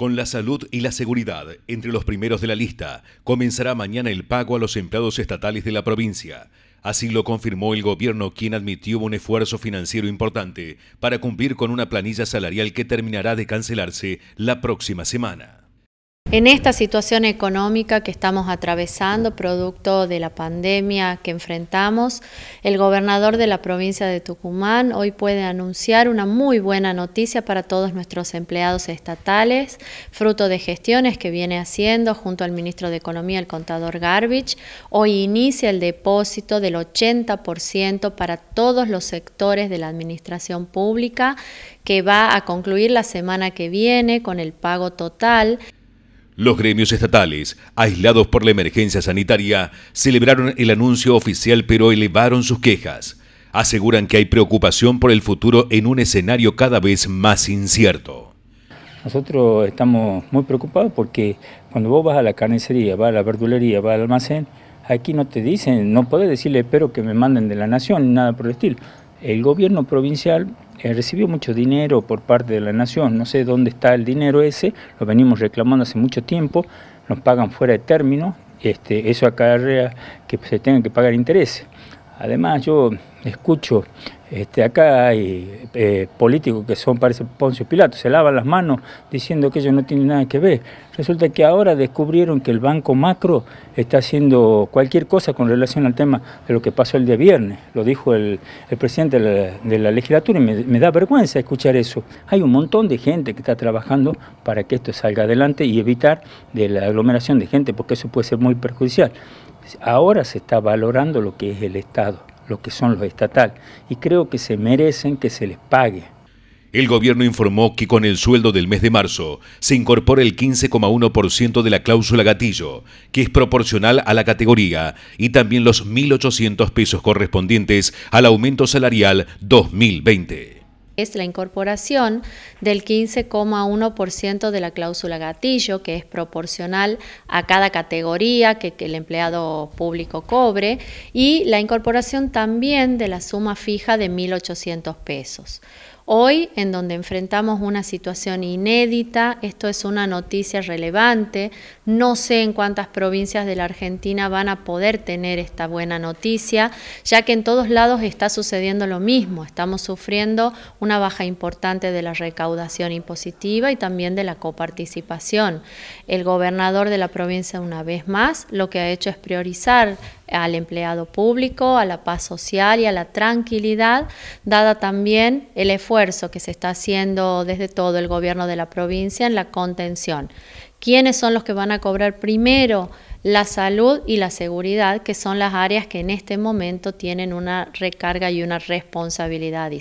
Con la salud y la seguridad entre los primeros de la lista, comenzará mañana el pago a los empleados estatales de la provincia. Así lo confirmó el gobierno, quien admitió un esfuerzo financiero importante para cumplir con una planilla salarial que terminará de cancelarse la próxima semana. En esta situación económica que estamos atravesando, producto de la pandemia que enfrentamos, el gobernador de la provincia de Tucumán hoy puede anunciar una muy buena noticia para todos nuestros empleados estatales, fruto de gestiones que viene haciendo junto al ministro de Economía, el contador Garbich. Hoy inicia el depósito del 80% para todos los sectores de la administración pública, que va a concluir la semana que viene con el pago total. Los gremios estatales, aislados por la emergencia sanitaria, celebraron el anuncio oficial pero elevaron sus quejas. Aseguran que hay preocupación por el futuro en un escenario cada vez más incierto. Nosotros estamos muy preocupados porque cuando vos vas a la carnicería, vas a la verdulería, vas al almacén, aquí no te dicen, no podés decirle espero que me manden de la nación, nada por el estilo el gobierno provincial eh, recibió mucho dinero por parte de la nación, no sé dónde está el dinero ese, lo venimos reclamando hace mucho tiempo, nos pagan fuera de término, este, eso acarrea que se tengan que pagar intereses. Además yo escucho este, acá hay eh, políticos que son, parece Poncio Pilato, se lavan las manos diciendo que ellos no tienen nada que ver. Resulta que ahora descubrieron que el Banco Macro está haciendo cualquier cosa con relación al tema de lo que pasó el día viernes. Lo dijo el, presidente de la, legislatura y me, me da vergüenza escuchar eso. Hay un montón de gente que está trabajando para que esto salga adelante y evitar de la aglomeración de gente, porque eso puede ser muy perjudicial. Ahora se está valorando lo que es el Estado lo que son los estatales y creo que se merecen que se les pague. El gobierno informó que con el sueldo del mes de marzo se incorpora el 15,1% de la cláusula gatillo, que es proporcional a la categoría, y también los 1.800 pesos correspondientes al aumento salarial 2020 es la incorporación del 15,1% de la cláusula gatillo, que es proporcional a cada categoría que, el empleado público cobre, y la incorporación también de la suma fija de 1.800 pesos. Hoy, en donde enfrentamos una situación inédita, esto es una noticia relevante, no sé en cuántas provincias de la Argentina van a poder tener esta buena noticia, ya que en todos lados está sucediendo lo mismo, estamos sufriendo una baja importante de la recaudación impositiva y también de la coparticipación. El gobernador de la provincia, una vez más, lo que ha hecho es priorizar al empleado público, a la paz social y a la tranquilidad, dada también el esfuerzo que se está haciendo desde todo el gobierno de la provincia en la contención. ¿Quiénes son los que van a cobrar primero? la salud y la seguridad, que son las áreas que en este momento tienen una recarga y una responsabilidad